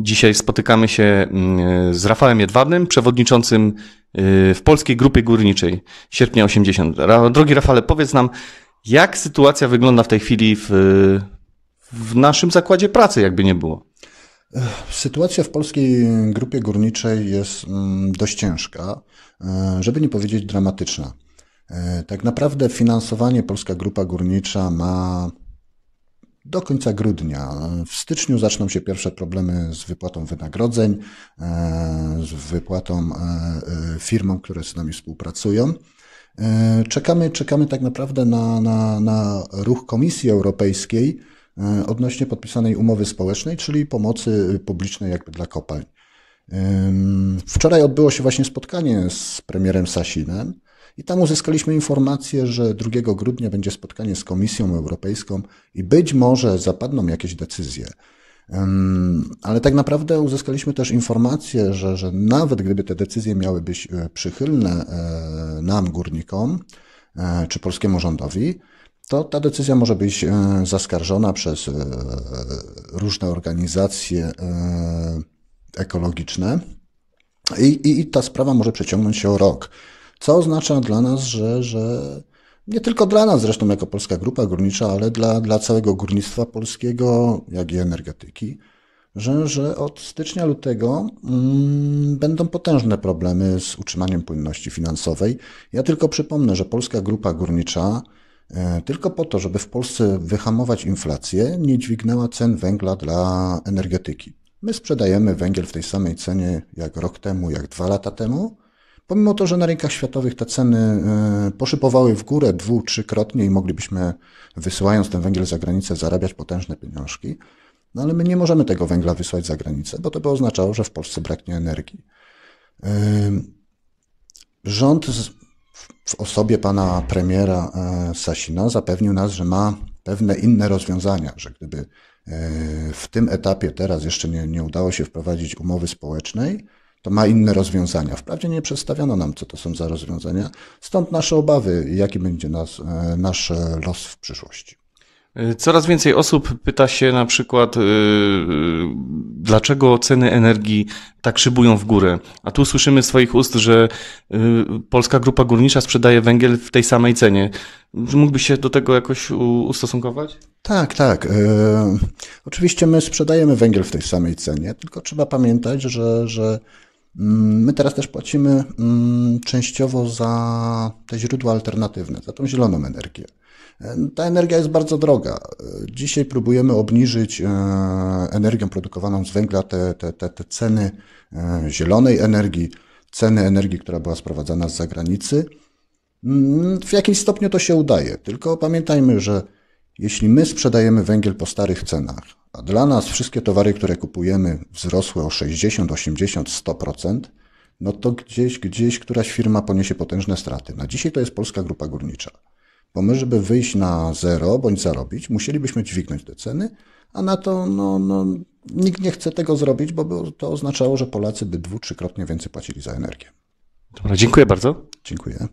Dzisiaj spotykamy się mm, z Rafałem Jedwabnym, przewodniczącym y, w Polskiej Grupie Górniczej sierpnia 80. Drogi Rafale, powiedz nam, jak sytuacja wygląda w tej chwili w, w naszym zakładzie pracy, jakby nie było? Sytuacja w polskiej grupie górniczej jest mm, dość ciężka, e, żeby nie powiedzieć dramatyczna. E, tak naprawdę finansowanie Polska Grupa Górnicza ma do końca grudnia. W styczniu zaczną się pierwsze problemy z wypłatą wynagrodzeń, e, z wypłatą e, e, firmom, które z nami współpracują. Czekamy, czekamy tak naprawdę na, na, na ruch Komisji Europejskiej odnośnie podpisanej umowy społecznej, czyli pomocy publicznej jakby dla kopalń. Wczoraj odbyło się właśnie spotkanie z premierem Sasinem i tam uzyskaliśmy informację, że 2 grudnia będzie spotkanie z Komisją Europejską i być może zapadną jakieś decyzje. Ale tak naprawdę uzyskaliśmy też informację, że, że nawet gdyby te decyzje miały być e, przychylne e, nam, górnikom e, czy polskiemu rządowi, to ta decyzja może być zaskarżona przez różne organizacje ekologiczne i, i, i ta sprawa może przeciągnąć się o rok co oznacza dla nas, że, że nie tylko dla nas zresztą jako Polska Grupa Górnicza, ale dla, dla całego górnictwa polskiego, jak i energetyki, że, że od stycznia, lutego mm, będą potężne problemy z utrzymaniem płynności finansowej. Ja tylko przypomnę, że Polska Grupa Górnicza e, tylko po to, żeby w Polsce wyhamować inflację, nie dźwignęła cen węgla dla energetyki. My sprzedajemy węgiel w tej samej cenie jak rok temu, jak dwa lata temu, Pomimo to, że na rynkach światowych te ceny e, poszypowały w górę dwu, trzykrotnie i moglibyśmy wysyłając ten węgiel za granicę zarabiać potężne pieniążki, no ale my nie możemy tego węgla wysłać za granicę, bo to by oznaczało, że w Polsce braknie energii. E, rząd w osobie pana premiera e, Sasina zapewnił nas, że ma pewne inne rozwiązania, że gdyby w tym etapie teraz jeszcze nie, nie udało się wprowadzić umowy społecznej, to ma inne rozwiązania. Wprawdzie nie przedstawiono nam, co to są za rozwiązania, stąd nasze obawy, jaki będzie nas, e, nasz los w przyszłości. E, coraz więcej osób pyta się na przykład, e, dlaczego ceny energii tak szybują w górę. A tu słyszymy swoich ust, że polska grupa górnicza sprzedaje węgiel w tej samej cenie. Mógłby się do tego jakoś ustosunkować? Tak, tak. oczywiście my sprzedajemy węgiel w tej samej cenie, tylko trzeba pamiętać, że, że Mm, my teraz też płacimy mm, częściowo za te źródła alternatywne, za tą zieloną energię. E, ta energia jest bardzo droga. E, dzisiaj próbujemy obniżyć e, energią produkowaną z węgla te, te, te, te ceny zielonej energii, ceny energii, która była sprowadzana z zagranicy. Mm, w jakimś stopniu to się udaje, tylko pamiętajmy, że jeśli my sprzedajemy węgiel po starych cenach, a dla nas wszystkie towary, które kupujemy, wzrosły o 60, 80, 100%, no to gdzieś, gdzieś któraś firma poniesie potężne straty. Na dzisiaj to jest Polska Grupa Górnicza. Bo my, żeby wyjść na zero bądź zarobić, musielibyśmy dźwignąć te ceny, a na to no, no, nikt nie chce tego zrobić, bo by to oznaczało, że Polacy by dwu, trzykrotnie więcej płacili za energię. Dobra, dziękuję bardzo. Dziękuję.